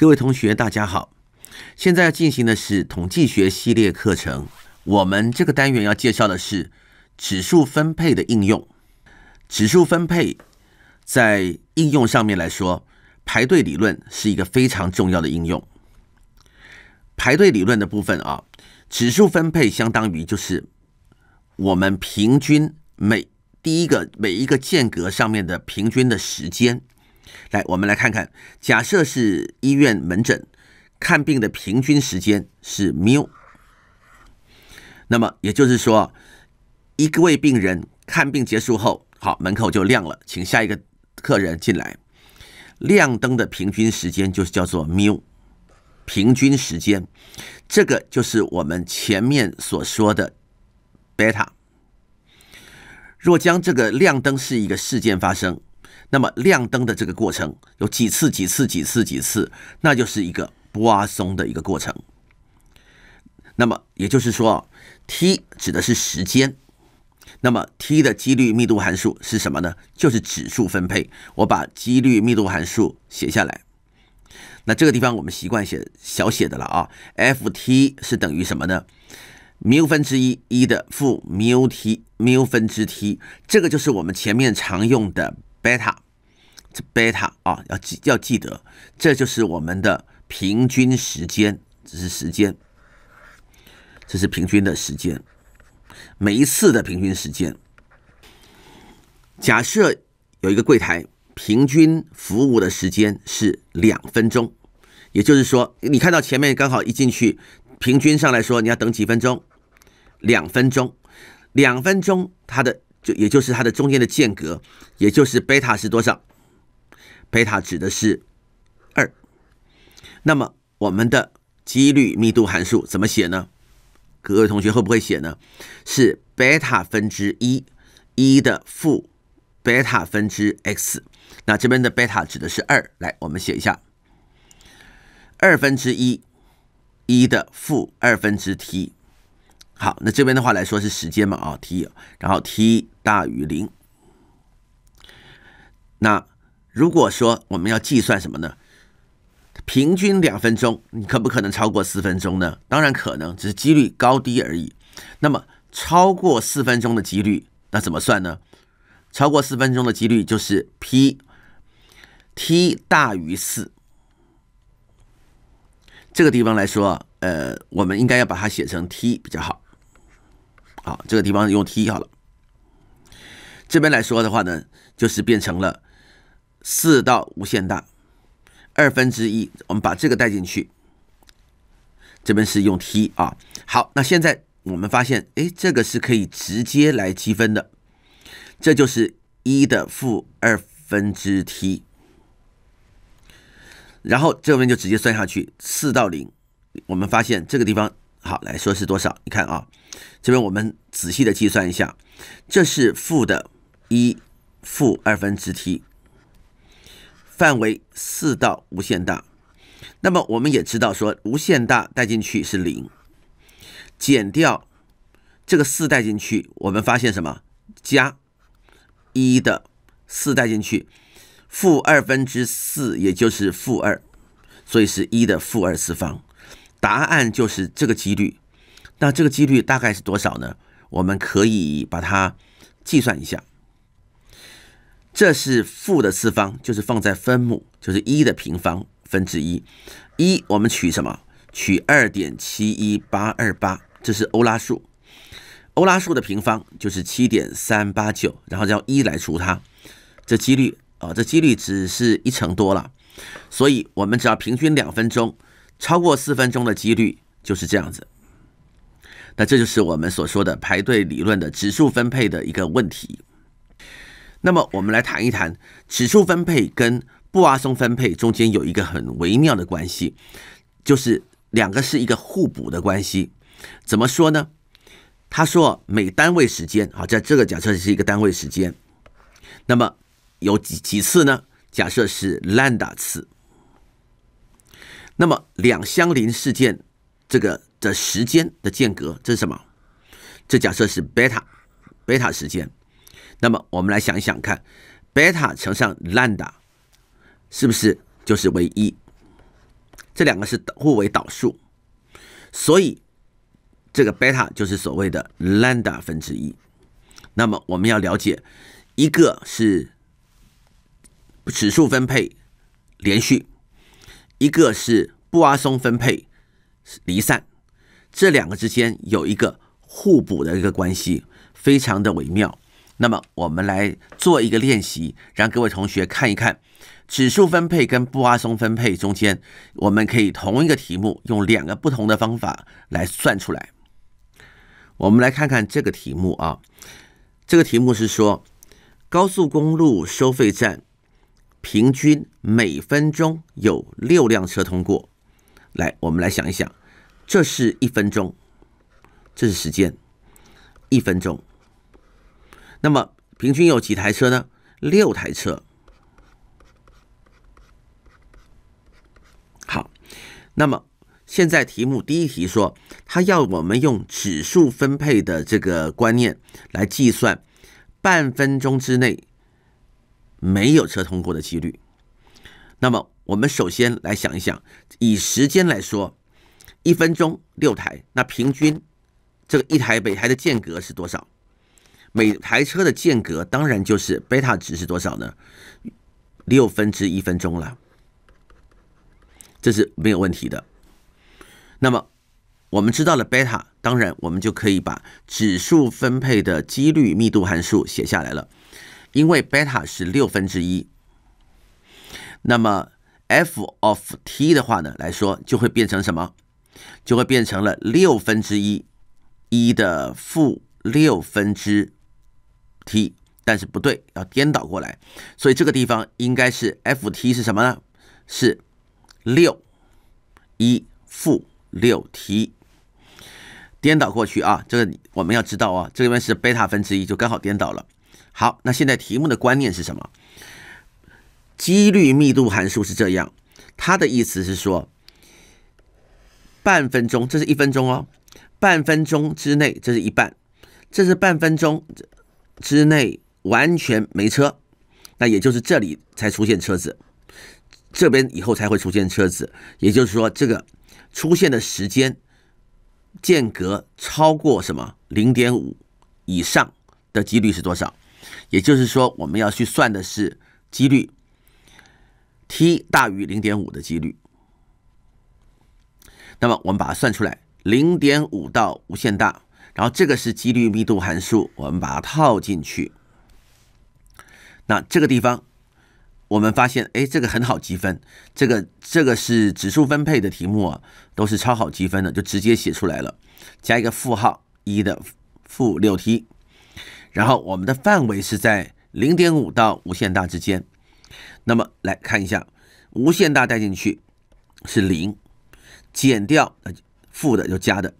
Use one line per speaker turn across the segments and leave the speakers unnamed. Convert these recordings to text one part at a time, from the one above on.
各位同学，大家好。现在进行的是统计学系列课程。我们这个单元要介绍的是指数分配的应用。指数分配在应用上面来说，排队理论是一个非常重要的应用。排队理论的部分啊，指数分配相当于就是我们平均每第一个每一个间隔上面的平均的时间。来，我们来看看，假设是医院门诊看病的平均时间是缪，那么也就是说，一位病人看病结束后，好，门口就亮了，请下一个客人进来，亮灯的平均时间就是叫做缪，平均时间，这个就是我们前面所说的贝塔。若将这个亮灯是一个事件发生。那么亮灯的这个过程有几次？几次？几次？几次？那就是一个波阿松的一个过程。那么也就是说，t 指的是时间。那么 t 的几率密度函数是什么呢？就是指数分配。我把几率密度函数写下来。那这个地方我们习惯写小写的了啊。f(t) 是等于什么呢？缪分之一一的负缪 t 缪分之 t。这个就是我们前面常用的。贝塔，这贝塔啊，要记要记得，这就是我们的平均时间，这是时间，这是平均的时间，每一次的平均时间。假设有一个柜台，平均服务的时间是两分钟，也就是说，你看到前面刚好一进去，平均上来说，你要等几分钟？两分钟，两分钟，它的。就也就是它的中间的间隔，也就是贝塔是多少？贝塔指的是二。那么我们的几率密度函数怎么写呢？各位同学会不会写呢？是贝塔分之一，一的负贝塔分之 x。那这边的贝塔指的是二。来，我们写一下：二分之一，一的负二分之 t。好，那这边的话来说是时间嘛，啊，t，然后 t 大于零。那如果说我们要计算什么呢？平均两分钟，你可不可能超过四分钟呢？当然可能，只是几率高低而已。那么超过四分钟的几率，那怎么算呢？超过四分钟的几率就是 P，t 大于四。这个地方来说，呃，我们应该要把它写成 t 比较好。好，这个地方用 t 好了。这边来说的话呢，就是变成了四到无限大二分之一。我们把这个带进去，这边是用 t 啊。好，那现在我们发现，哎，这个是可以直接来积分的，这就是一的负二分之 t。然后这边就直接算下去，四到零。我们发现这个地方。好，来说是多少？你看啊，这边我们仔细的计算一下，这是负的一负二分之 t，范围四到无限大。那么我们也知道说无限大带进去是零，减掉这个四带进去，我们发现什么？加一的四带进去，负二分之四也就是负二，所以是一的负二次方。答案就是这个几率，那这个几率大概是多少呢？我们可以把它计算一下。这是负的次方，就是放在分母，就是一的平方分之一。一我们取什么？取二点七一八二八，这是欧拉数。欧拉数的平方就是七点三八九，然后让一来除它，这几率啊，这几率只是一成多了。所以我们只要平均两分钟。超过四分钟的几率就是这样子，那这就是我们所说的排队理论的指数分配的一个问题。那么我们来谈一谈指数分配跟布阿松分配中间有一个很微妙的关系，就是两个是一个互补的关系。怎么说呢？他说每单位时间啊，在这个假设是一个单位时间，那么有几几次呢？假设是兰达次。那么两相邻事件这个的时间的间隔，这是什么？这假设是贝塔，贝塔时间。那么我们来想一想看，贝塔乘上兰达，是不是就是为一？这两个是互为导数，所以这个贝塔就是所谓的兰达分之一。那么我们要了解，一个是指数分配连续。一个是布阿松分配，离散，这两个之间有一个互补的一个关系，非常的微妙。那么我们来做一个练习，让各位同学看一看指数分配跟布阿松分配中间，我们可以同一个题目用两个不同的方法来算出来。我们来看看这个题目啊，这个题目是说高速公路收费站。平均每分钟有六辆车通过。来，我们来想一想，这是一分钟，这是时间，一分钟。那么平均有几台车呢？六台车。好，那么现在题目第一题说，他要我们用指数分配的这个观念来计算，半分钟之内。没有车通过的几率。那么，我们首先来想一想，以时间来说，一分钟六台，那平均这个一台每台的间隔是多少？每台车的间隔当然就是贝塔值是多少呢？六分之一分钟了，这是没有问题的。那么，我们知道了贝塔，当然我们就可以把指数分配的几率密度函数写下来了。因为贝塔是六分之一，那么 f of t 的话呢来说就会变成什么？就会变成了六分之一一的负六分之 t，但是不对，要颠倒过来，所以这个地方应该是 f t 是什么呢？是六一负六 t，颠倒过去啊，这个我们要知道啊，这边是贝塔分之一，就刚好颠倒了。好，那现在题目的观念是什么？几率密度函数是这样，它的意思是说，半分钟，这是一分钟哦，半分钟之内，这是一半，这是半分钟之内完全没车，那也就是这里才出现车子，这边以后才会出现车子，也就是说，这个出现的时间间隔超过什么？零点五以上。的几率是多少？也就是说，我们要去算的是几率 t 大于零点五的几率。那么我们把它算出来，零点五到无限大，然后这个是几率密度函数，我们把它套进去。那这个地方，我们发现，哎，这个很好积分，这个这个是指数分配的题目啊，都是超好积分的，就直接写出来了，加一个负号，一的负六 t。然后我们的范围是在零点五到无限大之间。那么来看一下，无限大带进去是零，减掉，负的就加的，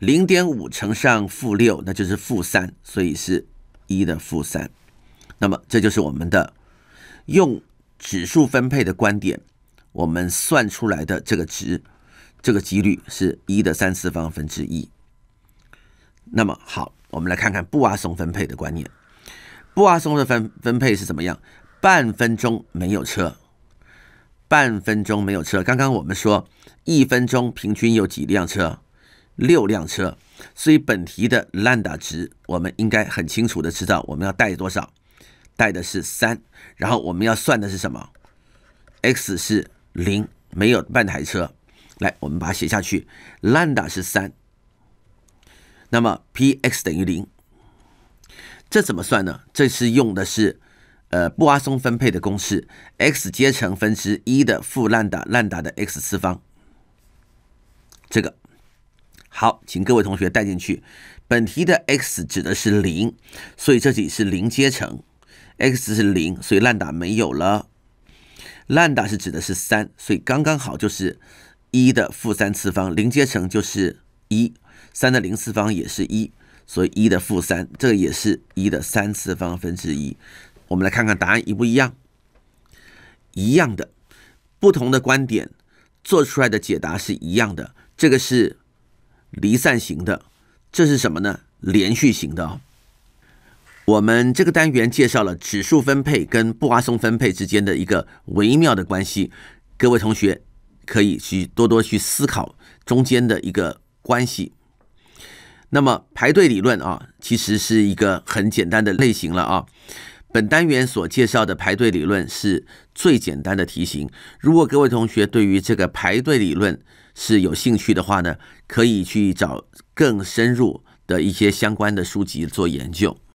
零点五乘上负六，那就是负三，所以是一的负三。那么这就是我们的用指数分配的观点，我们算出来的这个值，这个几率是一的三次方分之一。那么好。我们来看看布瓦松分配的观念。布瓦松的分分配是怎么样？半分钟没有车，半分钟没有车。刚刚我们说一分钟平均有几辆车？六辆车。所以本题的 l a 兰达值，我们应该很清楚的知道我们要带多少？带的是三。然后我们要算的是什么？x 是零，没有半台车。来，我们把它写下去。l a 兰达是三。那么 P X 等于零，这怎么算呢？这是用的是呃布阿松分配的公式，X 接成分之一的负烂打烂打的 X 次方。这个好，请各位同学带进去。本题的 X 指的是零，所以这里是零阶乘，X 是零，所以烂打没有了。烂打是指的是三，所以刚刚好就是一的负三次方，零阶乘就是一。三的零次方也是一，所以一的负三，这个也是一的三次方分之一。我们来看看答案一不一样，一样的，不同的观点做出来的解答是一样的。这个是离散型的，这是什么呢？连续型的。我们这个单元介绍了指数分配跟发松分配之间的一个微妙的关系，各位同学可以去多多去思考中间的一个关系。那么排队理论啊，其实是一个很简单的类型了啊。本单元所介绍的排队理论是最简单的题型。如果各位同学对于这个排队理论是有兴趣的话呢，可以去找更深入的一些相关的书籍做研究。